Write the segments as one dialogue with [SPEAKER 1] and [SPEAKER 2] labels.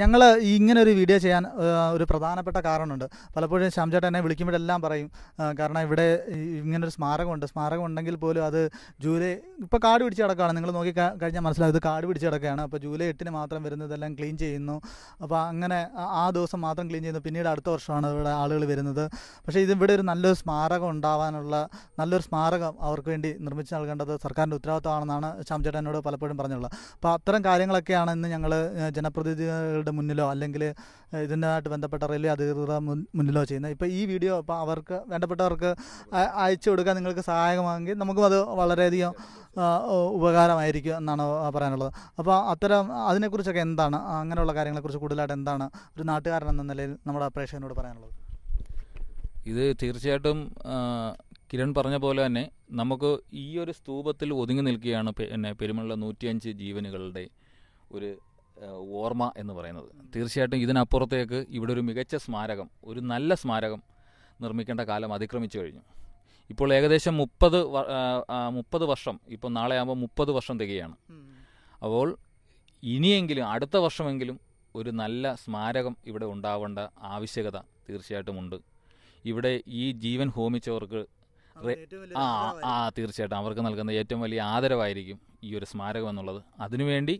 [SPEAKER 1] ഞങ്ങൾ ഇങ്ങനെ ഒരു വീഡിയോ ചെയ്യാൻ ഒരു പ്രധാനപ്പെട്ട കാരണമുണ്ട് പലപ്പോഴും ശ്യാംചേട്ടൻ എന്നെ വിളിക്കുമ്പോഴെല്ലാം പറയും കാരണം ഇവിടെ ഇങ്ങനൊരു സ്മാരകമുണ്ട് സ്മാരകം ഉണ്ടെങ്കിൽ പോലും അത് ജൂലൈ ഇപ്പോൾ കാട് പിടിച്ച് കിടക്കുകയാണ് നിങ്ങൾ നോക്കി കഴിഞ്ഞാൽ മനസ്സിലാവും ഇത് കാട് പിടിച്ച് കിടക്കുകയാണ് അപ്പോൾ ജൂലൈ എട്ടിന് മാത്രം വരുന്നതെല്ലാം ക്ലീൻ ചെയ്യുന്നു അപ്പോൾ അങ്ങനെ ആ ദിവസം മാത്രം ക്ലീൻ ചെയ്യുന്നു പിന്നീട് അടുത്ത വർഷമാണ് ഇവിടെ ആളുകൾ വരുന്നത് പക്ഷേ ഇത് ഇവിടെ ഒരു നല്ലൊരു സ്മാരകം ഉണ്ടാവാനുള്ള നല്ലൊരു സ്മാരകം അവർക്ക് വേണ്ടി നിർമ്മിച്ച് നൽകേണ്ടത് സർക്കാരിൻ്റെ ഉത്തരവാദിത്തമാണെന്നാണ് ശ്യാംചേട്ടനോട് പലപ്പോഴും പറഞ്ഞുള്ളത് അപ്പോൾ അത്തരം കാര്യങ്ങളൊക്കെയാണ് ഇന്ന് ഞങ്ങൾ ജനപ്രതിനിധികളുടെ മാധ്യമങ്ങളുടെ മുന്നിലോ അല്ലെങ്കിൽ ഇതിൻ്റെതായിട്ട് ബന്ധപ്പെട്ട റെയിൽവേ അധികൃതരുടെ മുന്നിലോ ചെയ്യുന്നത് ഇപ്പോൾ ഈ വീഡിയോ ഇപ്പോൾ അവർക്ക് വേണ്ടപ്പെട്ടവർക്ക് അയച്ചു കൊടുക്കാൻ നിങ്ങൾക്ക് സഹായകമാണെങ്കിൽ നമുക്കും അത് വളരെയധികം ഉപകാരമായിരിക്കും എന്നാണ് പറയാനുള്ളത് അപ്പോൾ അത്തരം അതിനെക്കുറിച്ചൊക്കെ എന്താണ് അങ്ങനെയുള്ള കാര്യങ്ങളെക്കുറിച്ച് കൂടുതലായിട്ട് എന്താണ് ഒരു നാട്ടുകാരൻ എന്ന നിലയിൽ നമ്മുടെ പ്രേക്ഷകനോട് പറയാനുള്ളത്
[SPEAKER 2] ഇത് തീർച്ചയായിട്ടും കിരൺ പറഞ്ഞ പോലെ തന്നെ നമുക്ക് ഈ ഒരു സ്തൂപത്തിൽ ഒതുങ്ങി നിൽക്കുകയാണ് പിന്നെ പെരുമള്ള നൂറ്റിയഞ്ച് ജീവനുകളുടെ ഒരു ഓർമ്മ എന്ന് പറയുന്നത് തീർച്ചയായിട്ടും ഇതിനപ്പുറത്തേക്ക് ഇവിടെ ഒരു മികച്ച സ്മാരകം ഒരു നല്ല സ്മാരകം നിർമ്മിക്കേണ്ട കാലം അതിക്രമിച്ചു കഴിഞ്ഞു ഇപ്പോൾ ഏകദേശം മുപ്പത് മുപ്പത് വർഷം ഇപ്പോൾ നാളെ ആകുമ്പോൾ മുപ്പത് വർഷം തികയാണ് അപ്പോൾ ഇനിയെങ്കിലും അടുത്ത വർഷമെങ്കിലും ഒരു നല്ല സ്മാരകം ഇവിടെ ഉണ്ടാവേണ്ട ആവശ്യകത തീർച്ചയായിട്ടും ഉണ്ട് ഇവിടെ ഈ ജീവൻ ഹോമിച്ചവർക്ക് ആ ആ തീർച്ചയായിട്ടും അവർക്ക് നൽകുന്ന ഏറ്റവും വലിയ ആദരവായിരിക്കും ഈ ഒരു സ്മാരകം എന്നുള്ളത് അതിനുവേണ്ടി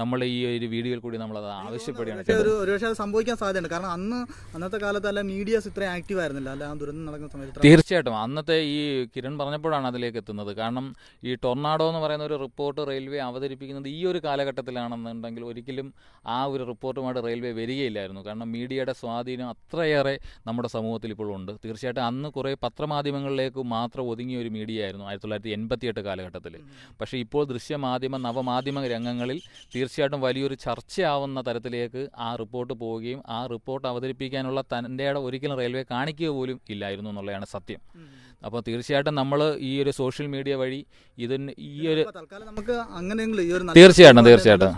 [SPEAKER 2] നമ്മൾ ഈ ഒരു വീഡിയോയിൽ കൂടി നമ്മൾ അത് ആവശ്യപ്പെടുകയാണ്
[SPEAKER 1] ഒരുപക്ഷെ അത് സംഭവിക്കാൻ സാധ്യതയുണ്ട് കാരണം അന്ന് അന്നത്തെ കാലത്ത് അല്ല മീഡിയസ് ഇത്രയും ആക്റ്റീവ് ആയിരുന്നില്ല അല്ല ദുരന്തം നടക്കുന്ന സമയത്ത് തീർച്ചയായിട്ടും
[SPEAKER 2] അന്നത്തെ ഈ കിരൺ പറഞ്ഞപ്പോഴാണ് അതിലേക്ക് എത്തുന്നത് കാരണം ഈ ടൊർണാഡോ എന്ന് പറയുന്ന ഒരു റിപ്പോർട്ട് റെയിൽവേ അവതരിപ്പിക്കുന്നത് ഈ ഒരു കാലഘട്ടത്തിലാണെന്നുണ്ടെങ്കിൽ ഒരിക്കലും ആ ഒരു റിപ്പോർട്ടുമായിട്ട് റെയിൽവേ വരികയില്ലായിരുന്നു കാരണം മീഡിയയുടെ സ്വാധീനം അത്രയേറെ നമ്മുടെ സമൂഹത്തിൽ ഇപ്പോഴുണ്ട് തീർച്ചയായിട്ടും അന്ന് കുറേ പത്രമാധ്യമങ്ങളിലേക്ക് മാത്രം ഒതുങ്ങിയ ഒരു മീഡിയ ആയിരുന്നു ആയിരത്തി തൊള്ളായിരത്തി എൺപത്തിയെട്ട് കാലഘട്ടത്തിൽ പക്ഷേ ഇപ്പോൾ ദൃശ്യമാധ്യമ നവമാധ്യമ രംഗങ്ങളിൽ തീർച്ചയായും തീർച്ചയായിട്ടും വലിയൊരു ചർച്ചയാവുന്ന തരത്തിലേക്ക് ആ റിപ്പോർട്ട് പോവുകയും ആ റിപ്പോർട്ട് അവതരിപ്പിക്കാനുള്ള തൻ്റെ ഒരിക്കലും റെയിൽവേ കാണിക്കുക പോലും ഇല്ലായിരുന്നു എന്നുള്ളതാണ് സത്യം അപ്പോൾ തീർച്ചയായിട്ടും നമ്മൾ ഈ ഒരു സോഷ്യൽ മീഡിയ വഴി ഇതിന് ഈ ഒരു
[SPEAKER 1] നമുക്ക് അങ്ങനെ തീർച്ചയായിട്ടും തീർച്ചയായിട്ടും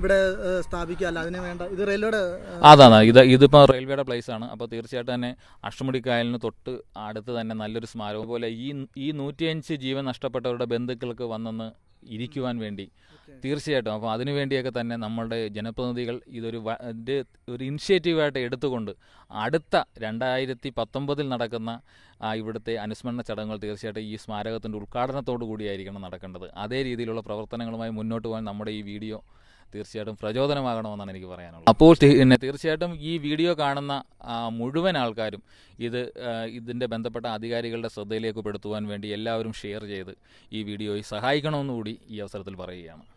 [SPEAKER 1] ഇവിടെ സ്ഥാപിക്കുക അല്ല വേണ്ട ഇത് അതാണ് ഇത് ഇതിപ്പോൾ
[SPEAKER 2] റെയിൽവേയുടെ പ്ലേസ് ആണ് അപ്പോൾ തീർച്ചയായിട്ടും തന്നെ അഷ്ടമുടിക്കായലിന് തൊട്ട് അടുത്ത് തന്നെ നല്ലൊരു സ്മാരകം പോലെ ഈ ഈ നൂറ്റിയഞ്ച് ജീവൻ നഷ്ടപ്പെട്ടവരുടെ ബന്ധുക്കൾക്ക് വന്നെന്ന് ഇരിക്കുവാൻ വേണ്ടി തീർച്ചയായിട്ടും അപ്പോൾ അതിനുവേണ്ടിയൊക്കെ തന്നെ നമ്മളുടെ ജനപ്രതിനിധികൾ ഇതൊരു ഒരു ഇനിഷ്യേറ്റീവായിട്ട് എടുത്തുകൊണ്ട് അടുത്ത രണ്ടായിരത്തി പത്തൊമ്പതിൽ നടക്കുന്ന ഇവിടുത്തെ അനുസ്മരണ ചടങ്ങുകൾ തീർച്ചയായിട്ടും ഈ സ്മാരകത്തിൻ്റെ ഉദ്ഘാടനത്തോടു കൂടിയായിരിക്കണം നടക്കേണ്ടത് അതേ രീതിയിലുള്ള പ്രവർത്തനങ്ങളുമായി മുന്നോട്ട് പോകാൻ നമ്മുടെ ഈ വീഡിയോ തീർച്ചയായിട്ടും പ്രചോദനമാകണമെന്നാണ് എനിക്ക് പറയാനുള്ളത് അപ്പോൾ പിന്നെ തീർച്ചയായിട്ടും ഈ വീഡിയോ കാണുന്ന മുഴുവൻ ആൾക്കാരും ഇത് ഇതിൻ്റെ ബന്ധപ്പെട്ട അധികാരികളുടെ ശ്രദ്ധയിലേക്ക് പെടുത്തുവാൻ വേണ്ടി എല്ലാവരും ഷെയർ ചെയ്ത് ഈ വീഡിയോയെ സഹായിക്കണമെന്നുകൂടി ഈ അവസരത്തിൽ പറയുകയാണ്